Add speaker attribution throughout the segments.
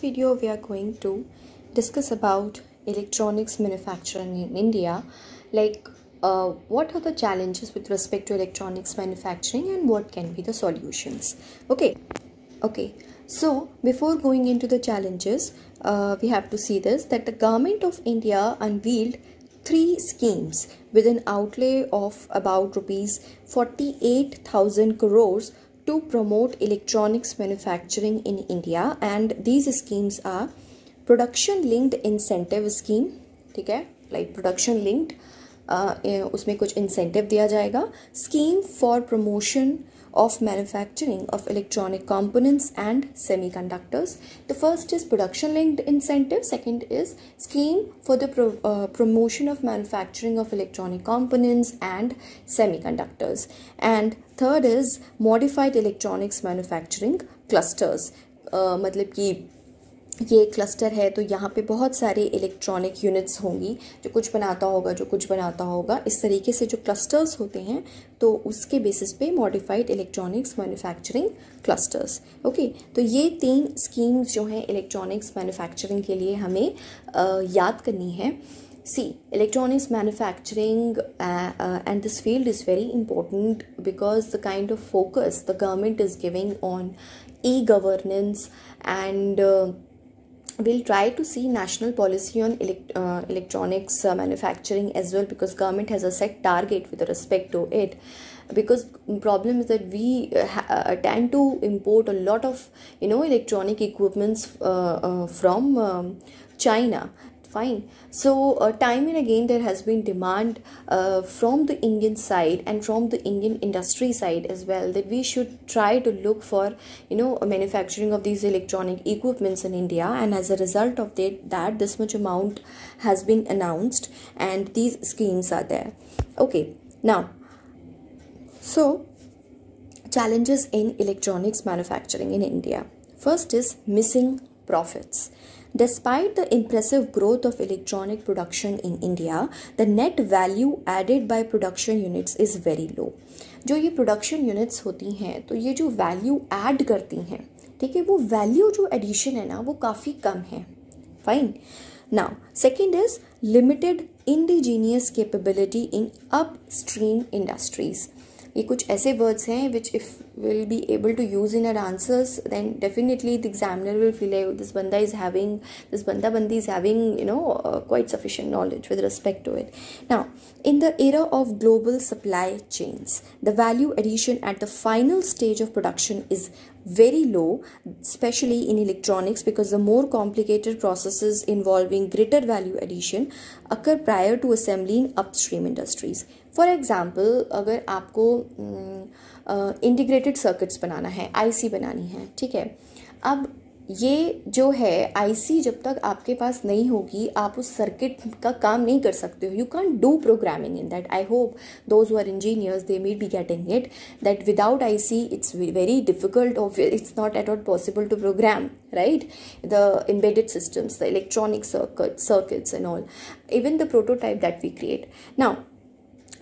Speaker 1: video we are going to discuss about electronics manufacturing in India like uh, what are the challenges with respect to electronics manufacturing and what can be the solutions okay okay so before going into the challenges uh, we have to see this that the government of India unveiled three schemes with an outlay of about rupees 48000 crores to promote electronics manufacturing in India and these schemes are production linked incentive scheme ठीक है like production linked uh, उसमें कुछ incentive दिया जाएगा scheme for promotion uh, of manufacturing of electronic components and semiconductors. The first is production linked incentive, second is scheme for the pro uh, promotion of manufacturing of electronic components and semiconductors. And third is modified electronics manufacturing clusters. Uh, मतलब कि ये cluster है तो यहाँ पे बहुत सारे electronic units होंगी जो कुछ बनाता होगा जो कुछ बनाता होगा इस तरीके से जो क्लस्टर्स होते हैं तो उसके बेसिस पे modified electronics manufacturing clusters okay तो ये तीन स्कीम्स जो हैं इलेक्ट्रॉनिक्स मैन्युफैक्चरिंग के लिए हमें आ, याद करनी है see electronics manufacturing and this field is very important because the kind of focus the government is giving on e governance and we'll try to see national policy on elect uh, electronics uh, manufacturing as well because government has a set target with respect to it because problem is that we uh, uh tend to import a lot of you know electronic equipments uh, uh, from um, china fine so uh, time and again there has been demand uh, from the indian side and from the indian industry side as well that we should try to look for you know manufacturing of these electronic equipments in india and as a result of that, that this much amount has been announced and these schemes are there okay now so challenges in electronics manufacturing in india first is missing profits Despite the impressive growth of electronic production in India, the net value added by production units is very low. जो ये production units होती हैं तो ये जो value add करती हैं ठीक है वो value जो addition है ना वो काफ़ी कम है fine. Now, second is limited indigenous capability in upstream industries. ये कुछ ऐसे वर्ड्स हैं which if will be able to use in our answers then definitely the examiner will feel है दिस बंदा इज़ हैविंग दिस बंदा बंदी is having you know quite sufficient knowledge with respect to it now in the era of global supply chains the value addition at the final stage of production is very low, especially in electronics, because the more complicated processes involving greater value addition occur prior to assembly in upstream industries. for example agar aapko uh, integrated circuits banana hai ic banani hai theek hai अब ये जो है IC जब तक आपके पास नहीं होगी आप उस सर्किट का काम नहीं कर सकते हो you can do programming in that I hope though our engineers they may be getting it that without IC it's very difficult of it's not at all possible to program write the embedded systems the electronic circuits and all even the prototype that we create now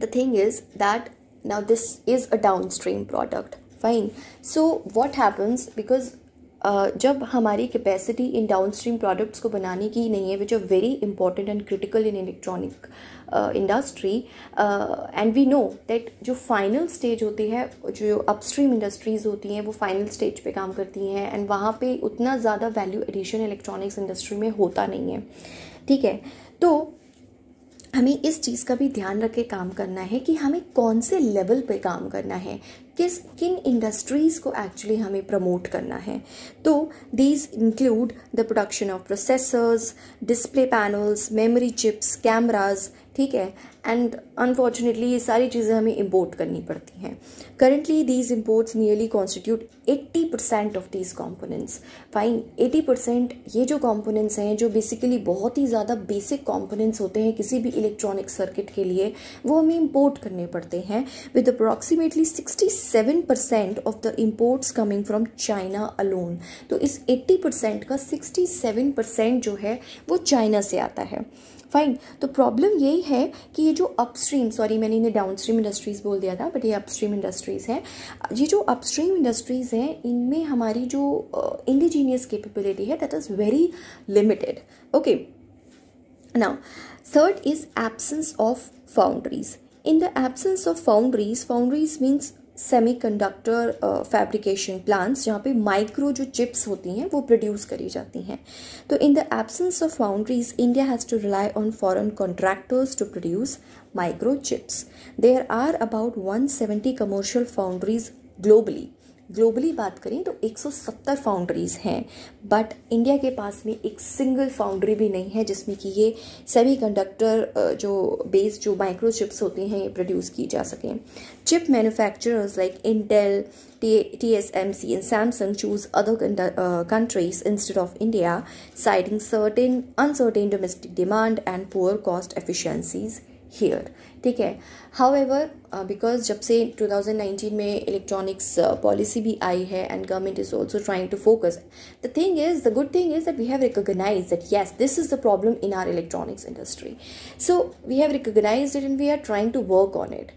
Speaker 1: the thing is that now this is a downstream product fine so what happens because जब हमारी capacity in downstream products को बनाने की नहीं है which are very important and critical in electronic industry and we know that जो final stage होती है जो अपस्ट्रीम इंडस्ट्रीज़ होती हैं वो फाइनल स्टेज पे काम करती हैं एंड वहाँ पे उतना ज़्यादा वैल्यू एडिशन इलेक्ट्रॉनिक्स इंडस्ट्री में होता नहीं है ठीक है तो हमें इस चीज़ का भी ध्यान रख के काम करना है कि हमें कौन से लेवल पे काम करना है किस किन इंडस्ट्रीज़ को एक्चुअली हमें प्रमोट करना है तो these include the production of processors display panels memory chips cameras ठीक है एंड अनफॉर्चुनेटली ये सारी चीज़ें हमें इम्पोर्ट करनी पड़ती हैं currently these imports nearly constitute 80 percent of these components fine 80 percent ये जो कॉम्पोनेंट्स हैं जो बेसिकली बहुत ही ज़्यादा बेसिक कॉम्पोनेंट्स होते हैं किसी भी इलेक्ट्रॉनिक सर्किट के लिए वो हमें इम्पोर्ट करने पड़ते हैं with approximately seven percent of the imports coming from China alone तो इस एट्टी परसेंट का सेवन परसेंट जो है वो चाइना से आता है फाइन तो प्रॉब्लम यही है कि ये जो अप अपस्ट्रीम सॉरी मैंने इन्हें डाउनस्ट्रीम इंडस्ट्रीज़ बोल दिया था बट ये अपस्ट्रीम इंडस्ट्रीज़ हैं ये जो अपस्ट्रीम इंडस्ट्रीज़ हैं इनमें हमारी जो इंडिजीनियस कैपेबिलिटी है that is very limited okay now third is absence of foundries in the absence of foundries foundries means semiconductor fabrication plants जहाँ पे माइक्रो जो चिप्स होती हैं वो प्रोड्यूस करी जाती हैं तो in the absence of foundries India has to rely on foreign contractors to produce micro chips there are about 170 commercial foundries globally globally बात करें तो 170 फाउंड्रीज हैं बट इंडिया के पास में एक सिंगल फाउंड्री भी नहीं है जिसमें कि ये सेमी कंडक्टर जो बेस्ड जो माइक्रो चिप्स होते हैं ये प्रोड्यूस की जा सकें chip manufacturers like Intel C and Samsung choose other countries instead of India citing certain uncertain domestic demand and poor cost efficiencies here ठीक है हाउ एवर बिकॉज जब से 2019 में इलेक्ट्रॉनिक्स पॉलिसी भी आई है and government is also trying to focus the thing is the good thing is that we have recognise that yes this is the problem in our electronics industry so we have recognise it and we are trying to work on it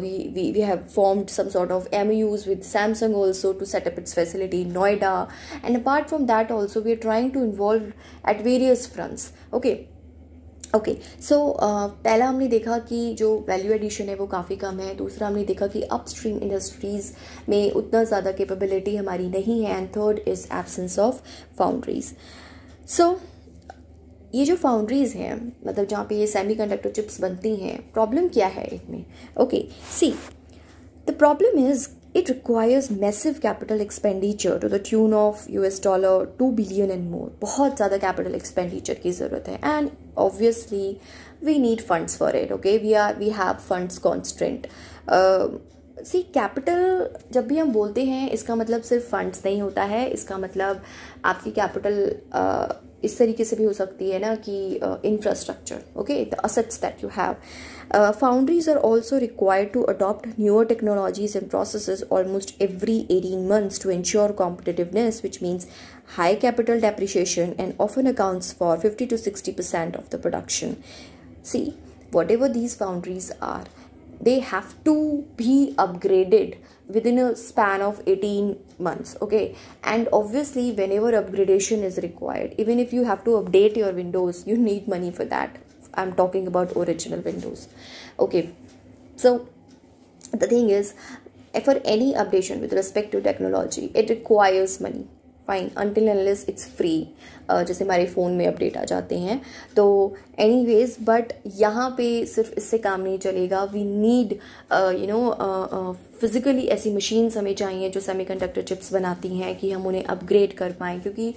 Speaker 1: we, we, we have formed some sort of MUs with Samsung also to set up its facility in Noida. And apart from that, also, we are trying to involve at various fronts. Okay, okay so uh, पहला हमने देखा कि जो value addition है वो काफ़ी कम है दूसरा हमने देखा कि अपस्ट्रीम इंडस्ट्रीज़ में उतना ज़्यादा कैपेबिलिटी हमारी नहीं है and third is absence of foundries so ये जो फाउंड्रीज़ हैं मतलब जहाँ पे ये सेमीकंडक्टर चिप्स बनती हैं प्रॉब्लम क्या है इसमें okay see the problem is it requires massive capital expenditure to the tune of US dollar 2 billion and more बहुत ज़्यादा capital expenditure की ज़रूरत है and obviously we need funds for it okay we are we have funds constraint uh, see capital जब भी हम बोलते हैं इसका मतलब सिर्फ फंड्स नहीं होता है इसका मतलब आपकी कैपिटल इस तरीके से भी हो सकती है ना कि infrastructure okay the assets that you have Uh, foundries are also required to adopt newer technologies and processes almost every 18 months to ensure competitiveness, which means high capital depreciation and often accounts for 50 to 60 percent of the production. See, whatever these foundries are, they have to be upgraded within a span of 18 months okay and obviously whenever upgradation is required even if you have to update your windows you need money for that i'm talking about original windows okay so the thing is for any updation with respect to technology it requires money fine until unless it's free जैसे हमारे phone में update आ जाते हैं तो any ways but यहाँ पे सिर्फ इससे काम नहीं चलेगा we need you know physically ऐसी मशीन्स हमें चाहिए जो सेमीकंडक्टर चिप्स बनाती हैं कि हम उन्हें अपग्रेड कर पाएँ क्योंकि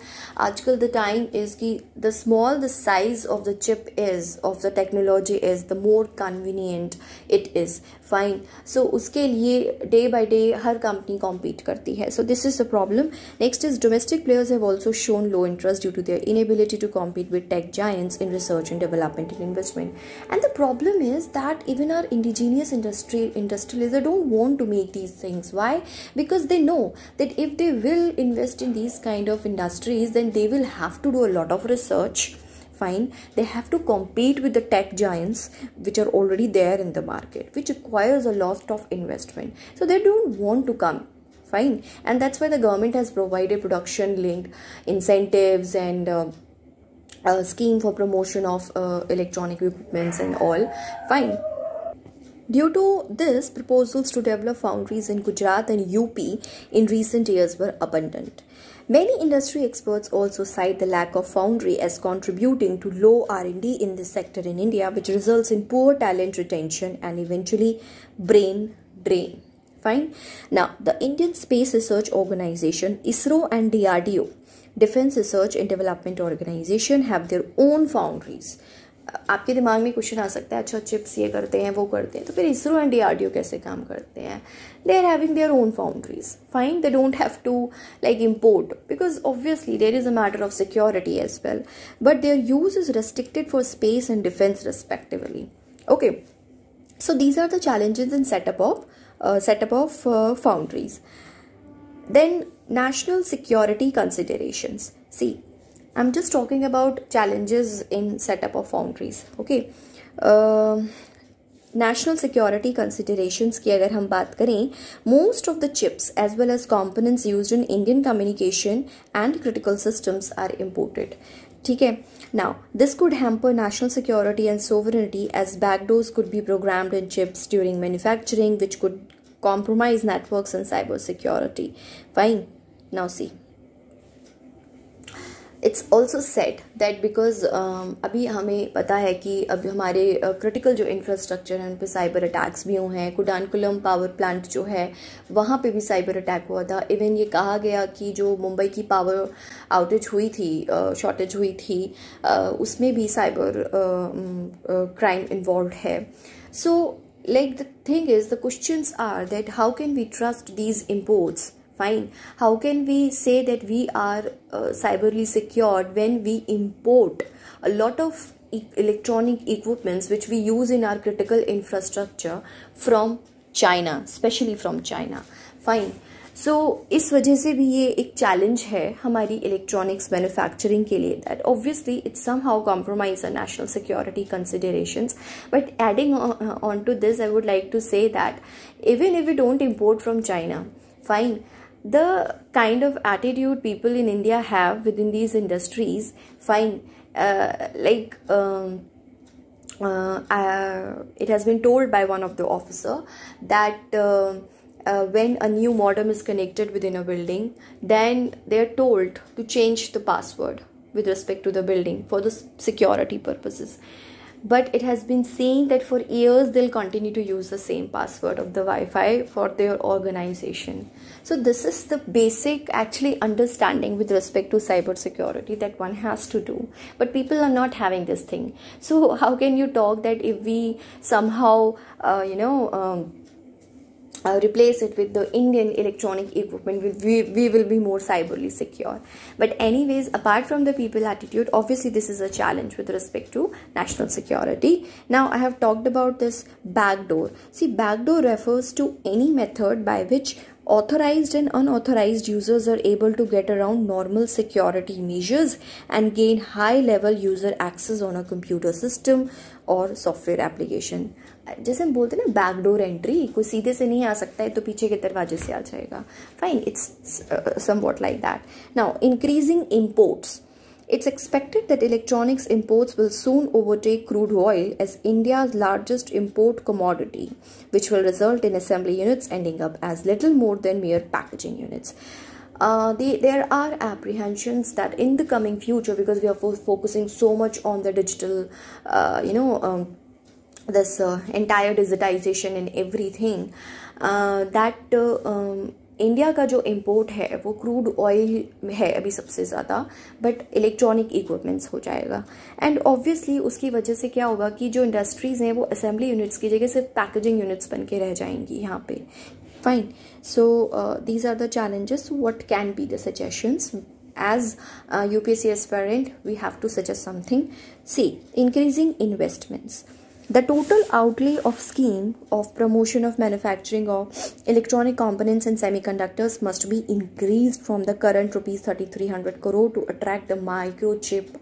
Speaker 1: आजकल द टाइम इज़ कि the small the size of the chip is of the technology is the more convenient it is fine so उसके लिए डे बाई डे हर कंपनी कॉम्पीट करती है so this is the problem next is domestic players have also shown low interest due to their inability to compete with tech giants in research and development and investment. And the problem is that even our indigenous industry industrialists don't want to make these things. Why? Because they know that if they will invest in these kind of industries, then they will have to do a lot of research fine they have to compete with the tech giants which are already there in the market which requires a lot of investment so they don't want to come fine and that's why the government has provided production linked incentives and uh, a scheme for promotion of uh, electronic equipments and all fine Due to this, proposals to develop foundries in Gujarat and UP in recent years were abundant. Many industry experts also cite the lack of foundry as contributing to low R&D in this sector in India which results in poor talent retention and eventually brain drain fine now the indian space research organization isro and drdo defense research and development organization have their own foundries आपके दिमाग में question आ सकता है अच्छा chips ये करते हैं वो करते हैं तो फिर इसरो एंड डी कैसे काम करते हैं they are having their own foundries fine they don't have to like import because obviously there is a matter of security as well but their use is restricted for space and defence respectively okay so these are the challenges in setup of Set up of uh, foundries. Then, national security considerations. See, I'm just talking about challenges in setup of foundries. Okay. Um, national security considerations ki agar hum baat most of the chips as well as components used in Indian communication and critical systems are imported. ठीक Now, this could hamper national security and sovereignty as backdoors could be programmed in chips during manufacturing, which could compromise networks and cyber security. Fine. Now, see. It's also set that because अभी हमें पता है कि अभी हमारे critical uh, जो infrastructure है उन पर साइबर अटैक्स भी हुए हैं कुडानकुलम पावर प्लांट जो है वहाँ पे भी साइबर अटैक हुआ था इवन ये कहा गया कि जो मुंबई की पावर आउटेज हुई थी शॉर्टेज uh, हुई थी uh, उसमें भी साइबर क्राइम इन्वॉल्व है so like the thing is the question are that how can we trust these imports fine how can we say that we are uh, cyberly secured when we import a lot of electronic equipments which we use in our critical infrastructure from china especially from china fine So, is वजह से भी ये एक challenge है हमारी electronics manufacturing के लिए that obviously it's national security considerations. But adding uh, on to this, I would like to say that even if we don't import from China, fine the kind of attitude people in India have within these industries, fine, uh, like um, uh, uh, it has been told by one of the officer that. Uh, uh, when a new modem is connected within a building, then they are told to change the password with respect to the building for the security purposes but it has been seen that for years they'll continue to use the same password of the wi-fi for their organization so this is the basic actually understanding with respect to cybersecurity that one has to do but people are not having this thing so how can you talk that if we somehow uh, you know um, uh, replace it with the Indian electronic equipment, we, we will be more cyberly secure. But anyways, apart from the people attitude, obviously this is a challenge with respect to national security. Now I have talked about this backdoor. See, backdoor refers to any method by which authorized and unauthorized users are able to get around normal security measures and gain high level user access on a computer system और software application जैसे हम बोलते हैं ना backdoor entry कोई सीधे से नहीं आ सकता है तो पीछे के दरवाजे से आ जाएगा fine it's somewhat like that now increasing imports it's expected that electronics imports will soon overtake crude oil as India's largest import commodity which will result in assembly units ending up as little more than mere packaging units uh, the, there are apprehensions that in the coming future because we are fo focusing so much on the digital uh, you know um, this uh, entire digitization and everything uh, that uh, um, India का जो import है वो crude oil है अभी सबसे ज़्यादा but electronic equipments हो जाएगा एंड ऑब्वियसली उसकी वजह से क्या होगा कि जो इंडस्ट्रीज़ हैं वो असेंबली यूनिट्स की जगह सिर्फ पैकेजिंग यूनिट्स बन के रह जाएंगी यहाँ पे fine so uh, these are the challenges what can be the suggestions as UPCS upsc aspirant we have to suggest something see increasing investments the total outlay of scheme of promotion of manufacturing of electronic components and semiconductors must be increased from the current rupees 3300 crore to attract the microchip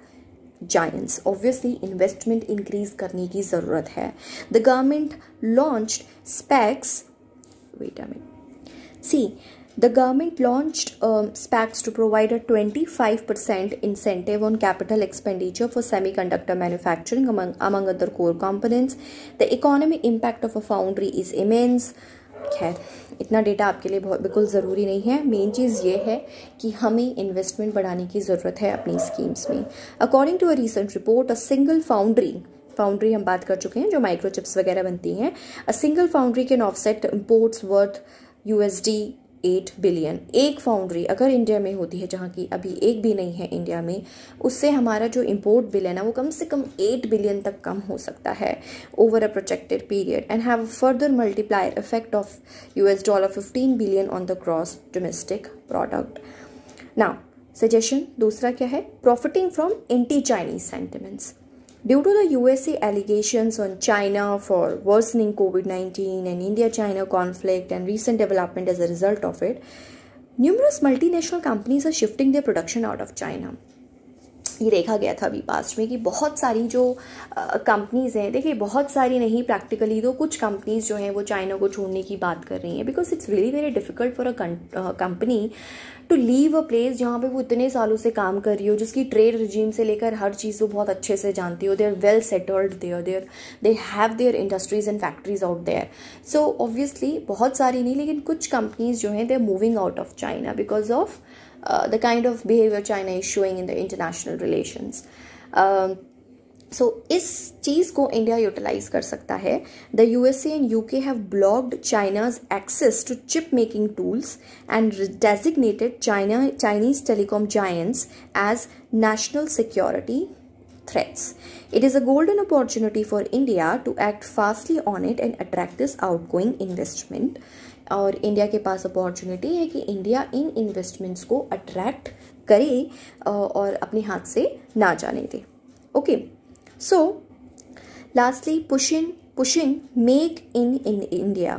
Speaker 1: giants obviously investment increase करने की ज़रूरत है the government launched specs wait a minute see the government launched um, SPACs to provide a 25% incentive on capital expenditure for semiconductor manufacturing, among, among other core components. The economic impact of a foundry is immense. खैर इतना data आपके लिए बहुत बिल्कुल ज़रूरी नहीं है main चीज़ ये है कि हमें इन्वेस्टमेंट बढ़ाने की ज़रूरत है अपनी स्कीम्स में according to a recent report a single foundry foundry हम बात कर चुके हैं जो माइक्रोचिप्स वगैरह बनती हैं a single foundry can offset imports worth USD eight billion एक फाउंड्री अगर इंडिया में होती है जहाँ की अभी एक भी नहीं है इंडिया में उससे हमारा जो इम्पोर्ट बिल है ना वो कम से कम एट बिलियन तक कम हो सकता है over a projected period and have further multiplier effect of U S dollar fifteen billion on the gross domestic product now suggestion दूसरा क्या है profiting from anti Chinese sentiments Due to the USA allegations on China for worsening COVID 19 and India China conflict and recent development as a result of it, numerous multinational companies are shifting their production out of China. ये देखा गया था अभी past में कि बहुत सारी जो कंपनीज़ हैं देखिए बहुत सारी नहीं प्रैक्टिकली तो कुछ कंपनीज़ जो हैं वो चाइना को छोड़ने की बात कर रही हैं because it's very very difficult for a company to leave a place जहाँ पे वो इतने सालों से काम कर रही हो जिसकी ट्रेड रिजीम से लेकर हर चीज़ वो बहुत अच्छे से जानती हो they are well settled they are there they have their industries and factories out there so obviously बहुत सारी नहीं लेकिन कुछ कंपनीज़ जो हैं they are moving out of China because of Uh, the kind of behavior China is showing in the international relations. Um, so, is this go India utilize kar sakta The USA and UK have blocked China's access to chip making tools and designated China Chinese telecom giants as national security threats. It is a golden opportunity for India to act fastly on it and attract this outgoing investment. और India के पास opportunity है कि India इन investments को attract करे और अपने हाथ से ना जाने दे okay so lastly pushing pushing make in in india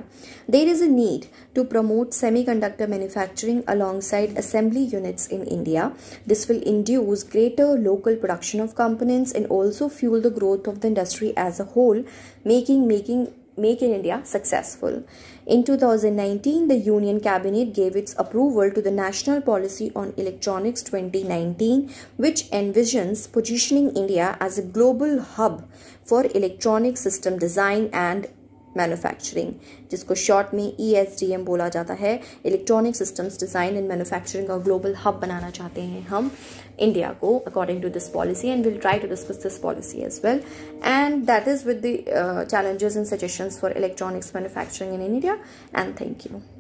Speaker 1: there is a need to promote semiconductor manufacturing alongside assembly units in india this will induce greater local production of components and also fuel the growth of the industry as a whole making making Make in India successful. In 2019, the Union Cabinet gave its approval to the National Policy on Electronics 2019, which envisions positioning India as a global hub for electronic system design and manufacturing जिसको short में E e बोला जाता है electronic systems design and manufacturing का global hub बनाना चाहते हैं हम इंडिया को according to this policy and will try to discuss this policy as well and that is with the challenges and suggestions for electronics manufacturing in India and thank you